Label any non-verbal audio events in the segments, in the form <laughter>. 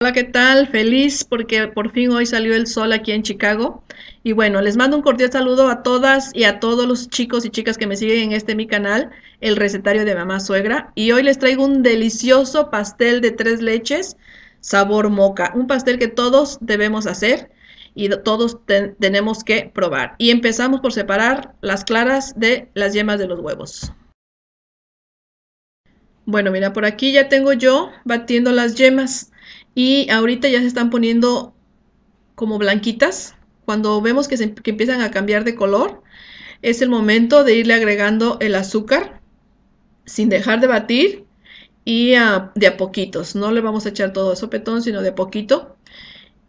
Hola, ¿qué tal? Feliz porque por fin hoy salió el sol aquí en Chicago. Y bueno, les mando un cordial saludo a todas y a todos los chicos y chicas que me siguen en este mi canal, El Recetario de Mamá Suegra. Y hoy les traigo un delicioso pastel de tres leches sabor moca. Un pastel que todos debemos hacer y todos tenemos que probar. Y empezamos por separar las claras de las yemas de los huevos. Bueno, mira, por aquí ya tengo yo batiendo las yemas y ahorita ya se están poniendo como blanquitas. Cuando vemos que, se, empiezan a cambiar de color, es el momento de irle agregando el azúcar sin dejar de batir y ah, de a poquitos. No le vamos a echar todo eso sopetón, sino de a poquito.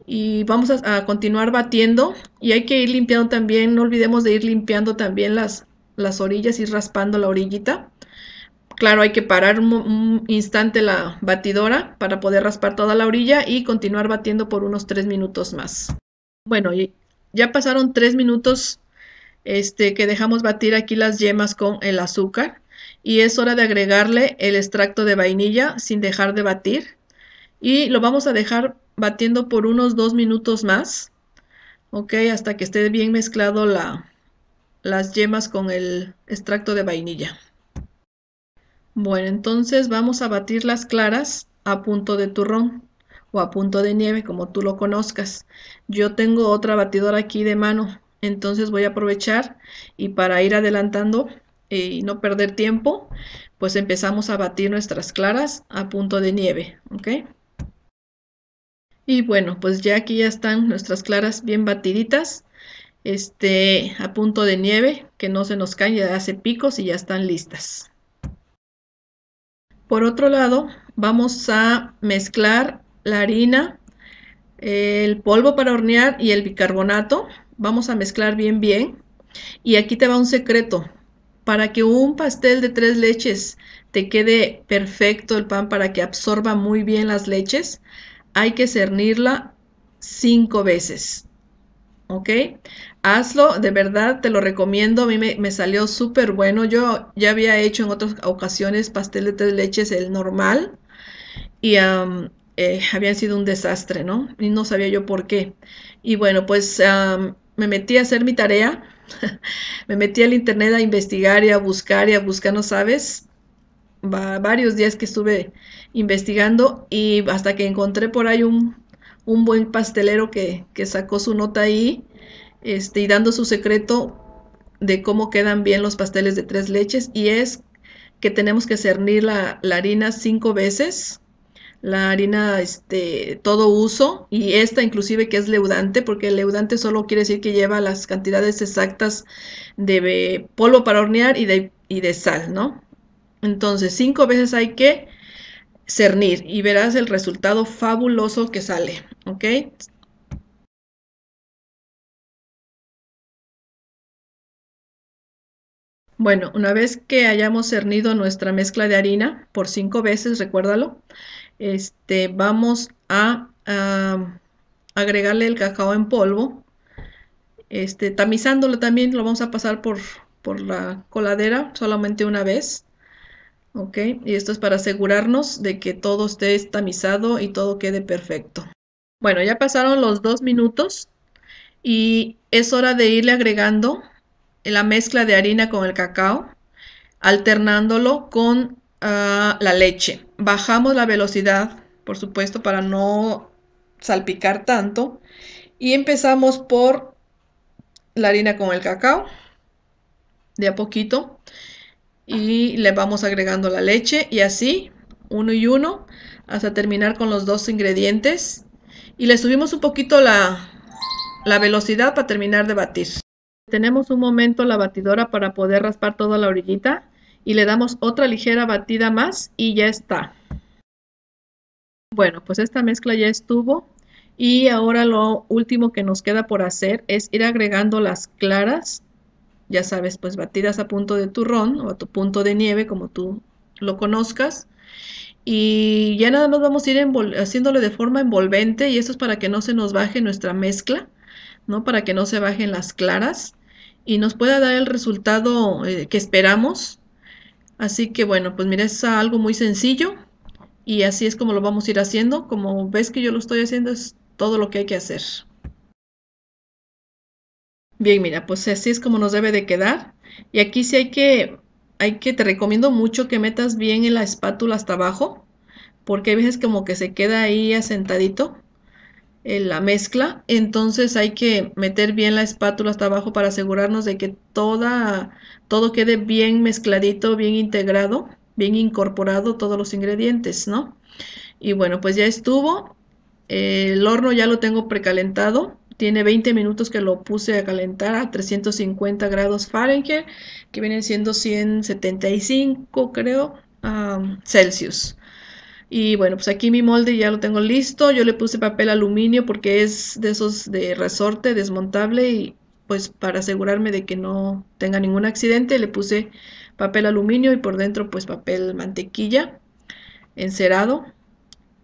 Y vamos a, continuar batiendo y hay que ir limpiando también, no olvidemos de ir limpiando también las, las orillas, y raspando la orillita Claro, hay que parar un, instante la batidora para poder raspar toda la orilla y continuar batiendo por unos 3 minutos más. Bueno, ya pasaron 3 minutos este, que dejamos batir aquí las yemas con el azúcar y es hora de agregarle el extracto de vainilla sin dejar de batir y lo vamos a dejar batiendo por unos 2 minutos más, ok, hasta que esté bien mezclado la, las yemas con el extracto de vainilla. Bueno, entonces vamos a batir las claras a punto de turrón o a punto de nieve, como tú lo conozcas. Yo tengo otra batidora aquí de mano, entonces voy a aprovechar y para ir adelantando y no perder tiempo, pues empezamos a batir nuestras claras a punto de nieve, ¿ok? Y bueno, pues ya aquí ya están nuestras claras bien batiditas, este, a punto de nieve, que no se nos caen, ya hace picos y ya están listas. Por otro lado, vamos a mezclar la harina, el polvo para hornear y el bicarbonato. Vamos a mezclar bien bien. Y aquí te va un secreto. Para que un pastel de tres leches te quede perfecto el pan para que absorba muy bien las leches, hay que cernirla cinco veces. ¿ok? Hazlo, de verdad te lo recomiendo, a mí me, salió súper bueno. Yo ya había hecho en otras ocasiones pastel de tres leches el normal y eh, habían sido un desastre, ¿no? Y no sabía yo por qué. Y bueno, pues me metí a hacer mi tarea, <laughs> me metí al internet a investigar y a buscar y a buscar, no sabes, varios días que estuve investigando y hasta que encontré por ahí un un buen pastelero que, sacó su nota ahí este, y dando su secreto de cómo quedan bien los pasteles de tres leches y es que tenemos que cernir la, harina cinco veces, la harina este, todo uso y esta inclusive que es leudante, porque leudante solo quiere decir que lleva las cantidades exactas de polvo para hornear y de, y de sal, ¿no? Entonces cinco veces hay que cernir y verás el resultado fabuloso que sale, ¿ok? Bueno, una vez que hayamos cernido nuestra mezcla de harina por cinco veces, recuérdalo, este, vamos a, agregarle el cacao en polvo, este, tamizándolo también lo vamos a pasar por la coladera solamente una vez. Ok, y esto es para asegurarnos de que todo esté estamizado y todo quede perfecto. Bueno, ya pasaron los dos minutos y es hora de irle agregando la mezcla de harina con el cacao, alternándolo con ah, la leche. Bajamos la velocidad, por supuesto, para no salpicar tanto. Y empezamos por la harina con el cacao, de a poquito y le vamos agregando la leche y así uno y uno hasta terminar con los dos ingredientes y le subimos un poquito la, velocidad para terminar de batir. Tenemos un momento la batidora para poder raspar toda la orillita y le damos otra ligera batida más y ya está. Bueno, pues esta mezcla ya estuvo y ahora lo último que nos queda por hacer es ir agregando las claras ya sabes, pues batidas a punto de turrón o a tu punto de nieve, como tú lo conozcas. Y ya nada más vamos a ir haciéndole de forma envolvente y eso es para que no se nos baje nuestra mezcla, ¿no? Para que no se bajen las claras y nos pueda dar el resultado eh, que esperamos. Así que bueno, pues mira, es algo muy sencillo y así es como lo vamos a ir haciendo. Como ves que yo lo estoy haciendo, es todo lo que hay que hacer. Bien, mira, pues así es como nos debe de quedar. Y aquí sí hay que, hay que, te recomiendo mucho que metas bien en la espátula hasta abajo, porque hay veces como que se queda ahí asentadito en eh, la mezcla. Entonces hay que meter bien la espátula hasta abajo para asegurarnos de que toda, todo quede bien mezcladito, bien integrado, bien incorporado todos los ingredientes, ¿no? Y bueno, pues ya estuvo. el horno ya lo tengo precalentado tiene 20 minutos que lo puse a calentar a 350 grados Fahrenheit, que vienen siendo 175, creo, a Celsius. Y bueno, pues aquí mi molde ya lo tengo listo. Yo le puse papel aluminio porque es de esos de resorte desmontable y pues para asegurarme de que no tenga ningún accidente le puse papel aluminio y por dentro pues papel mantequilla encerado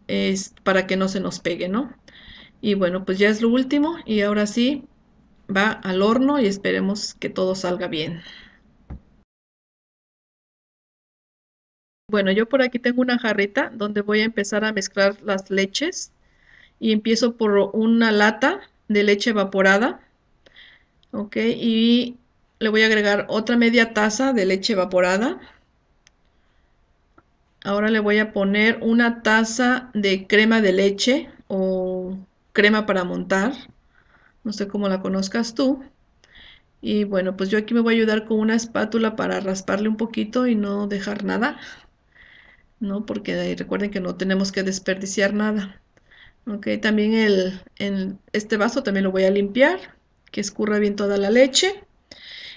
es para que no se nos pegue, ¿no? Y bueno, pues ya es lo último y ahora sí va al horno y esperemos que todo salga bien. Bueno, yo por aquí tengo una jarrita donde voy a empezar a mezclar las leches y empiezo por una lata de leche evaporada, ok, y le voy a agregar otra media taza de leche evaporada. Ahora le voy a poner una taza de crema de leche o crema para montar, no sé cómo la conozcas tú. Y bueno, pues yo aquí me voy a ayudar con una espátula para rasparle un poquito y no dejar nada, ¿no? Porque recuerden que no tenemos que desperdiciar nada. Ok, también el, en este vaso también lo voy a limpiar, que escurra bien toda la leche.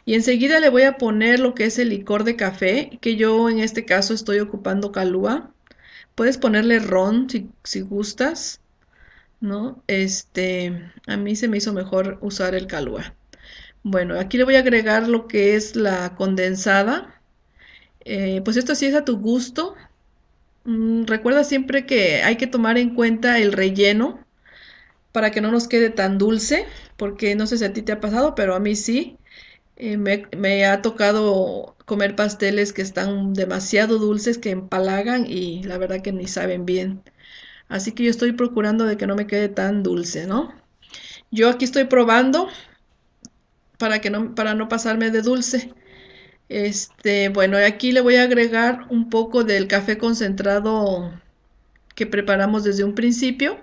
Y enseguida le voy a poner lo que es el licor de café, que yo en este caso estoy ocupando calúa. Puedes ponerle ron si, si gustas. ¿no? Este, a mí se me hizo mejor usar el calúa. Bueno, aquí le voy a agregar lo que es la condensada. Eh, pues esto sí es a tu gusto. Mm, recuerda siempre que hay que tomar en cuenta el relleno para que no nos quede tan dulce, porque no sé si a ti te ha pasado, pero a mí sí. Eh, me, me, ha tocado comer pasteles que están demasiado dulces, que empalagan y la verdad que ni saben bien. Así que yo estoy procurando de que no me quede tan dulce, ¿no? Yo aquí estoy probando para, que no, para no pasarme de dulce. Este, bueno, aquí le voy a agregar un poco del café concentrado que preparamos desde un principio.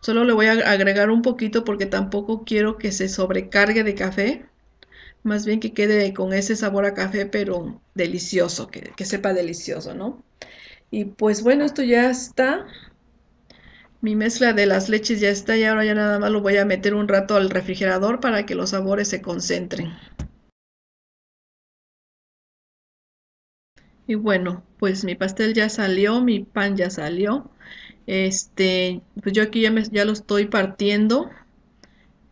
Solo le voy a agregar un poquito porque tampoco quiero que se sobrecargue de café. Más bien que quede con ese sabor a café, pero delicioso, que, que sepa delicioso, ¿no? Y pues bueno, esto ya está. Mi mezcla de las leches ya está y ahora ya nada más lo voy a meter un rato al refrigerador para que los sabores se concentren. Y bueno, pues mi pastel ya salió, mi pan ya salió. Este, pues yo aquí ya, me, lo estoy partiendo.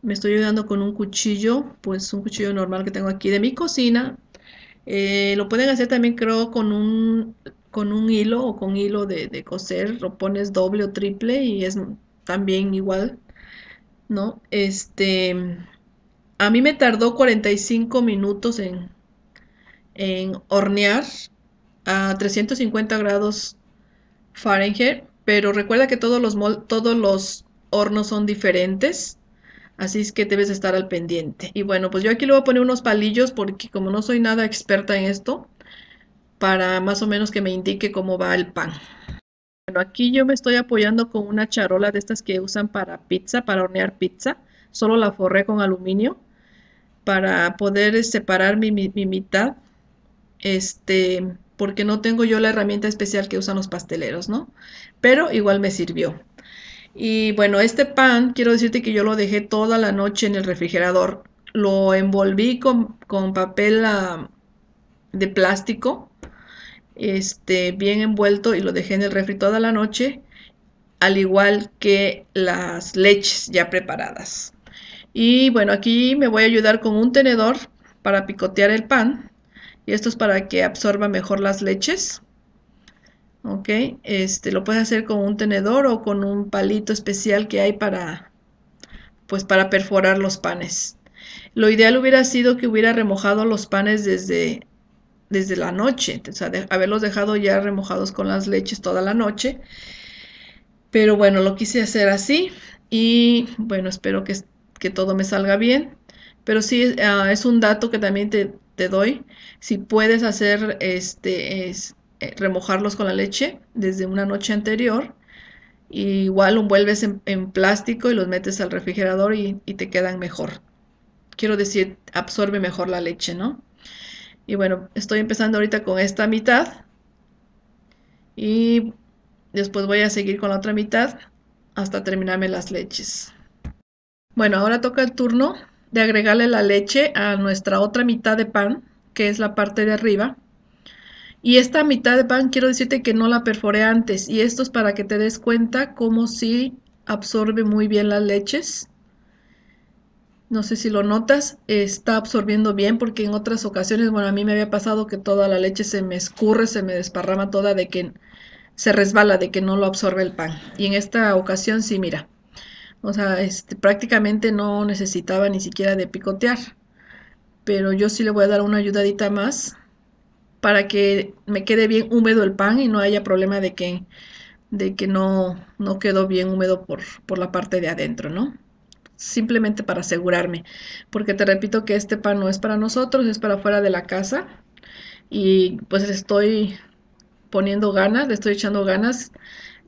Me estoy ayudando con un cuchillo, pues un cuchillo normal que tengo aquí de mi cocina. Eh, lo pueden hacer también creo con un con un hilo o con hilo de, coser, lo pones doble o triple y es también igual, ¿no? Este, a mí me tardó 45 minutos en, en hornear a 350 grados Fahrenheit, pero recuerda que todos los, todos los hornos son diferentes, así es que debes estar al pendiente. Y bueno, pues yo aquí le voy a poner unos palillos porque como no soy nada experta en esto, para más o menos que me indique cómo va el pan. Bueno, aquí yo me estoy apoyando con una charola de estas que usan para pizza, para hornear pizza. Solo la forré con aluminio para poder eh, separar mi, mitad, este, porque no tengo yo la herramienta especial que usan los pasteleros, ¿no? Pero igual me sirvió. Y bueno, este pan, quiero decirte que yo lo dejé toda la noche en el refrigerador. Lo envolví con, papel ah, de plástico este, bien envuelto y lo dejé en el refri toda la noche, al igual que las leches ya preparadas. Y bueno, aquí me voy a ayudar con un tenedor para picotear el pan. Y esto es para que absorba mejor las leches. Ok, este, lo puedes hacer con un tenedor o con un palito especial que hay para, pues para perforar los panes. Lo ideal hubiera sido que hubiera remojado los panes desde desde la noche, o sea, haberlos dejado ya remojados con las leches toda la noche. Pero bueno, lo quise hacer así y bueno, espero que, que todo me salga bien. Pero sí, es ah, un dato que también te, doy. Si puedes hacer este, es, eh, remojarlos con la leche desde una noche anterior, igual envuelves en, en, plástico y los metes al refrigerador y, y te quedan mejor. Quiero decir, absorbe mejor la leche, ¿no? Y bueno, estoy empezando ahorita con esta mitad. Y después voy a seguir con la otra mitad hasta terminarme las leches. Bueno, ahora toca el turno de agregarle la leche a nuestra otra mitad de pan, que es la parte de arriba. Y esta mitad de pan quiero decirte que no la perforé antes y esto es para que te des cuenta cómo si sí absorbe muy bien las leches no sé si lo notas, está absorbiendo bien porque en otras ocasiones, bueno, a mí me había pasado que toda la leche se me escurre, se me desparrama toda de que se resbala, de que no lo absorbe el pan. Y en esta ocasión sí, mira, o sea, este, prácticamente no necesitaba ni siquiera de picotear, pero yo sí le voy a dar una ayudadita más para que me quede bien húmedo el pan y no haya problema de que, de que no, no quedó bien húmedo por, por la parte de adentro, ¿no? simplemente para asegurarme, porque te repito que este pan no es para nosotros, es para fuera de la casa y pues le estoy poniendo ganas, le estoy echando ganas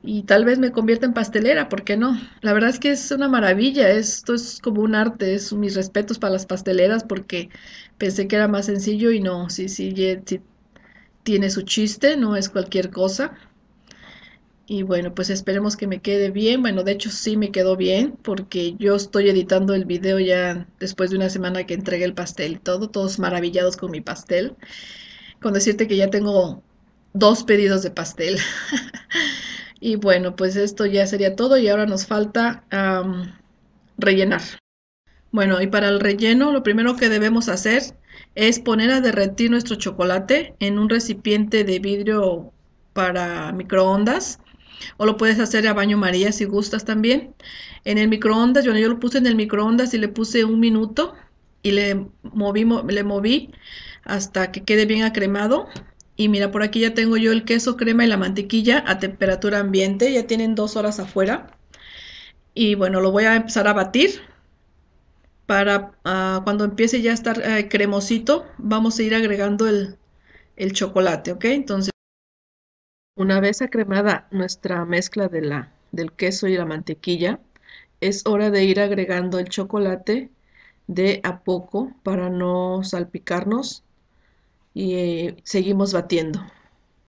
y tal vez me convierta en pastelera, ¿por qué no? La verdad es que es una maravilla, esto es como un arte, es mis respetos para las pasteleras porque pensé que era más sencillo y no, sí, sí, sí tiene su chiste, no es cualquier cosa. Y bueno, pues esperemos que me quede bien. Bueno, de hecho sí me quedó bien porque yo estoy editando el video ya después de una semana que entregué el pastel todo, todos maravillados con mi pastel. Con decirte que ya tengo dos pedidos de pastel. <laughs> y bueno, pues esto ya sería todo y ahora nos falta rellenar. Bueno, y para el relleno lo primero que debemos hacer es poner a derretir nuestro chocolate en un recipiente de vidrio para microondas o lo puedes hacer a baño María si gustas también. En el microondas, yo, yo lo puse en el microondas y le puse un minuto y le moví, hasta que quede bien acremado. Y mira, por aquí ya tengo yo el queso, crema y la mantequilla a temperatura ambiente. Ya tienen dos horas afuera. Y bueno, lo voy a empezar a batir para ah, cuando empiece ya a estar eh, cremosito, vamos a ir agregando el, el chocolate, ¿ok? Entonces... Una vez acremada nuestra mezcla de la, del queso y la mantequilla, es hora de ir agregando el chocolate de a poco para no salpicarnos y eh, seguimos batiendo.